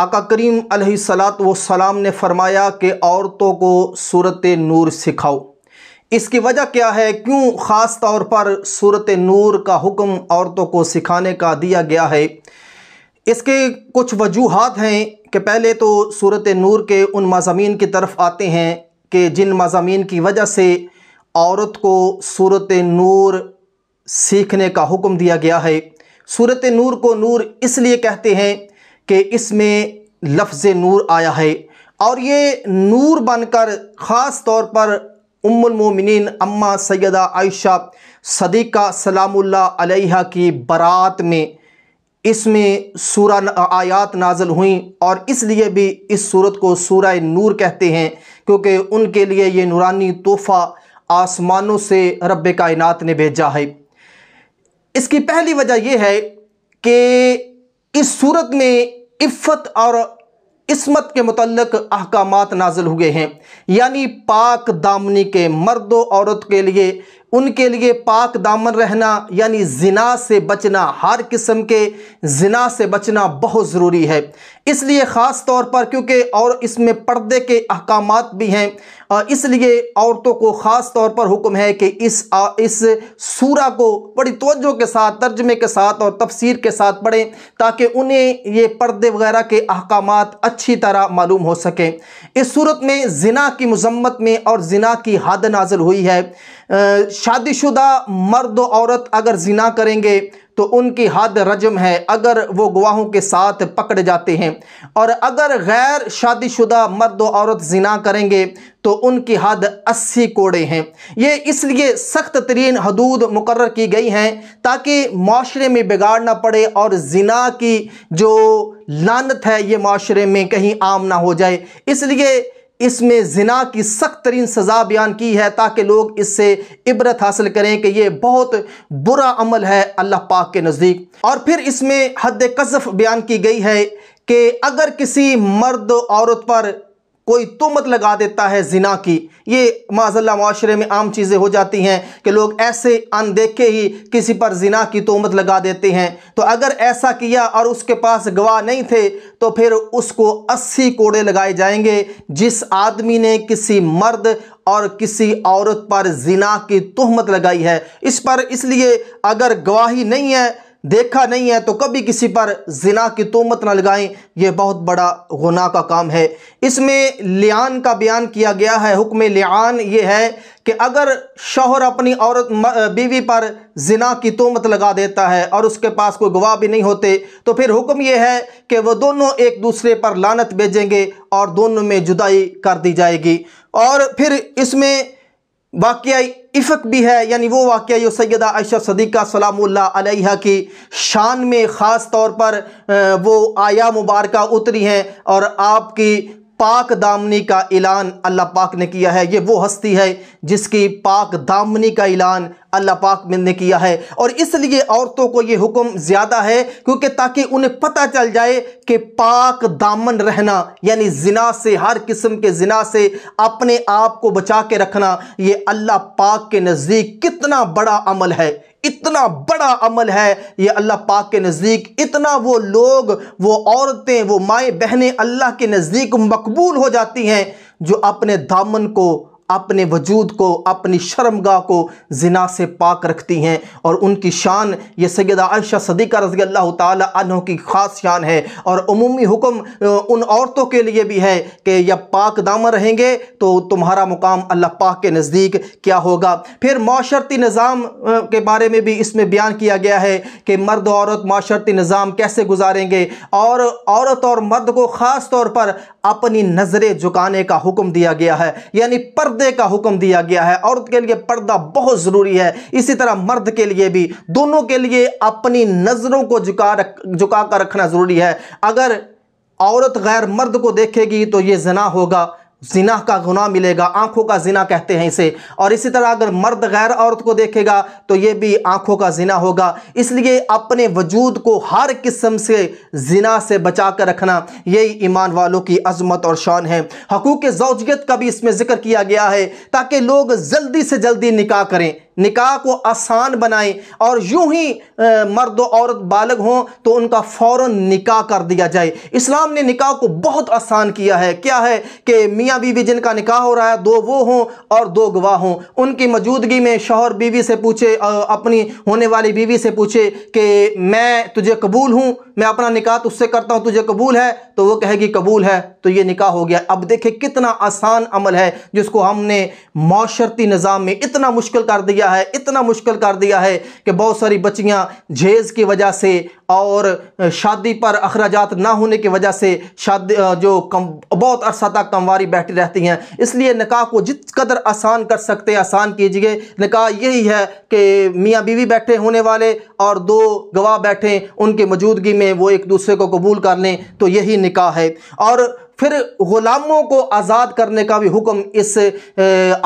आका करीम व सलाम ने फरमाया कि औरतों को सूरत नूर सिखाओ इसकी वजह क्या है क्यों ख़ास तौर पर सूरत नूर का हुक्म औरतों को सिखाने का दिया गया है इसके कुछ वजूहत हैं कि पहले तो सूरत नूर के उन मजामी की तरफ आते हैं कि जिन मजामी की वजह से औरत को सूरत नूर सीखने का हुक्म दिया गया है सूरत नूर को नूर इसलिए कहते हैं कि इसमें लफ्ज़ नूर आया है और ये नूर बनकर ख़ास तौर पर उमोमिन अम्मा सैदा आयशा सदीक़ा सलामुल्ल की बारात में इसमें सूर आयात नाजल हुई और इसलिए भी इस सूरत को सूर नूर कहते हैं क्योंकि उनके लिए ये नूरानी तोहफ़ा आसमानों से रब कायनत ने भेजा है इसकी पहली वजह यह है कि इस सूरत में इफ़त और इसमत के मतलब अहकाम नाजिल हुए हैं यानी पाक दामनी के मर्द औरत के लिए उनके लिए पाक दामन रहना यानी जिना से बचना हर किस्म के जिना से बचना बहुत ज़रूरी है इसलिए ख़ास तौर पर क्योंकि और इसमें पर्दे के अहकाम भी हैं इसलिए औरतों को ख़ास तौर पर हुक्म है कि इस आ, इस सूरा को बड़ी तोज्जो के साथ तर्जमे के साथ और तफसीर के साथ पढ़ें ताकि उन्हें ये पर्दे वगैरह के अहकाम अच्छी तरह मालूम हो सकें इस सूरत में जिना की मजम्मत में और जिना की हद नाजल हुई है शादीशुदा मर्द औरत अगर जिना करेंगे तो उनकी हद रजम है अगर वो गवाहों के साथ पकड़ जाते हैं और अगर गैर शादीशुदा मर्द औरत जिना करेंगे तो उनकी हद अस्सी कोड़े हैं ये इसलिए सख्त तरीन हदूद मुकर की गई हैं ताकि माशरे में बिगाड़ ना पड़े और जिना की जो लानत है ये माशरे में कहीं आम ना हो जाए इसलिए इसमें ज़िना की सख्त तरीन सज़ा बयान की है ताकि लोग इससे इबरत हासिल करें कि यह बहुत बुरा अमल है अल्लाह पाक के नज़दीक और फिर इसमें हद कसफ बयान की गई है कि अगर किसी मर्द औरत पर कोई तुमत तो लगा देता है जिना की ये माजल्ला माशरे में आम चीज़ें हो जाती हैं कि लोग ऐसे अनदेखे ही किसी पर जिना की तोमत लगा देते हैं तो अगर ऐसा किया और उसके पास गवाह नहीं थे तो फिर उसको अस्सी कोड़े लगाए जाएंगे जिस आदमी ने किसी मर्द और किसी औरत पर जिना की तहमत लगाई है इस पर इसलिए अगर गवाही नहीं है देखा नहीं है तो कभी किसी पर जिना की तोमत ना लगाएं यह बहुत बड़ा गुना का काम है इसमें लियान का बयान किया गया है हुक्म लियान ये है कि अगर शोहर अपनी औरत बीवी पर जिना की तोमत लगा देता है और उसके पास कोई गवाह भी नहीं होते तो फिर हुक्म यह है कि वह दोनों एक दूसरे पर लानत भेजेंगे और दोनों में जुदाई कर दी जाएगी और फिर इसमें वाक़ इफ़क भी है यानी वो वाक़ जो सैदा आयशा सदीक़ा अलैहा की शान में ख़ास तौर पर वो आया मुबारक उतरी हैं और आपकी पाक दामनी का ऐलान अल्लाह पाक ने किया है ये वो हस्ती है जिसकी पाक दामनी का ऐलान अल्लाह पाक ने किया है और इसलिए औरतों को ये हुक्म ज़्यादा है क्योंकि ताकि उन्हें पता चल जाए कि पाक दामन रहना यानी जिना से हर किस्म के जिना से अपने आप को बचा के रखना ये अल्लाह पाक के नज़दीक कितना बड़ा अमल है इतना बड़ा अमल है ये अल्लाह पाक के नज़दीक इतना वो लोग वो औरतें वो माएँ बहनें अल्लाह के नज़दीक मकबूल हो जाती हैं जो अपने दामन को अपने वजूद को अपनी शर्मगा को जिना से पाक रखती हैं और उनकी शान ये सैदा आयशा सदीक़ा रजी अल्लाह तहों की ख़ास शान है और अमूमी हुक्म उन औरतों के लिए भी है कि जब पाक दामा रहेंगे तो तुम्हारा मुकाम अल्लाह पाक के नज़दीक क्या होगा फिर माशरती निज़ाम के बारे में भी इसमें बयान किया गया है कि मर्द औरत माशरती निज़ाम कैसे गुजारेंगे और औरत और मर्द को ख़ास तौर पर अपनी नज़रें झुकाने का हुक्म दिया गया है यानी पर्द पर्दे का हुक्म दिया गया है औरत के लिए पर्दा बहुत ज़रूरी है इसी तरह मर्द के लिए भी दोनों के लिए अपनी नज़रों को झुका रख झुका कर रखना ज़रूरी है अगर औरत गैर मर्द को देखेगी तो ये जना होगा जिना का गुना मिलेगा आंखों का जिना कहते हैं इसे और इसी तरह अगर मर्द गैर औरत को देखेगा तो ये भी आंखों का जिना होगा इसलिए अपने वजूद को हर किस्म से जिना से बचा कर रखना यही ईमान वालों की अजमत और शान है हकूक़ जोजियत का भी इसमें जिक्र किया गया है ताकि लोग जल्दी से जल्दी निकाह करें निकाह को आसान बनाएं और यूं ही मर्द औरत बालग हों तो उनका फ़ौर निकाह कर दिया जाए इस्लाम ने निकाह को बहुत आसान किया है क्या है कि मियाँ बीवी जिनका निकाह हो रहा है दो वो हों और दो गवाह हों उनकी मौजूदगी में शोहर बीवी से पूछे अपनी होने वाली बीवी से पूछे कि मैं तुझे कबूल हूँ मैं अपना निकाह उससे करता हूँ तुझे कबूल है तो वो कहेगी कबूल है तो ये निकाह हो गया अब देखें कितना आसान अमल है जिसको हमने माशरती निज़ाम में इतना मुश्किल कर दिया दिया है इतना मुश्किल कर दिया है कि बहुत सारी बच्चियाँ जेज की वजह से और शादी पर अखराज ना होने की वजह से शादी जो कम बहुत अरसा तक कमवारी बैठी रहती हैं इसलिए निकाह को जित कदर आसान कर सकते हैं आसान कीजिए निकाह यही है कि मियाँ बीवी बैठे होने वाले और दो गवाह बैठे उनकी मौजूदगी में वो एक दूसरे को कबूल कर लें तो यही निकाह है और फिर ग़ुलामों को आज़ाद करने का भी हुक्म इस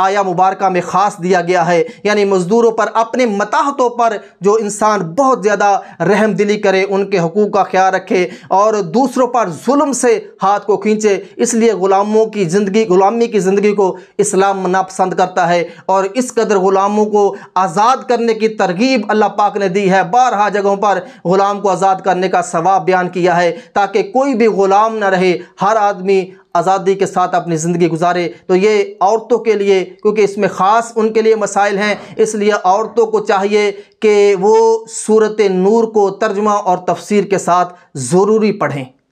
आया मुबारक में ख़ास दिया गया है यानी मज़दूरों पर अपने मताहतों पर जो इंसान बहुत ज़्यादा रहम दिली करे उनके हकूक़ का ख्याल रखे और दूसरों पर जुल्म से हाथ को खींचे इसलिए ग़ुलामों की ज़िंदगी ग़ुलामी की ज़िंदगी को इस्लाम नापसंद करता है और इस कदर ग़ुलामों को आज़ाद करने की तरगीब अल्लाह पाक ने दी है बारह जगहों पर ग़ुलाम को आज़ाद करने का सवाब बयान किया है ताकि कोई भी ग़ुलाम ना रहे हर आदमी आदमी आज़ादी के साथ अपनी ज़िंदगी गुजारे तो ये औरतों के लिए क्योंकि इसमें ख़ास उनके लिए मसाइल हैं इसलिए औरतों को चाहिए कि वो सूरत नूर को तर्जमा और तफसीर के साथ ज़रूरी पढ़ें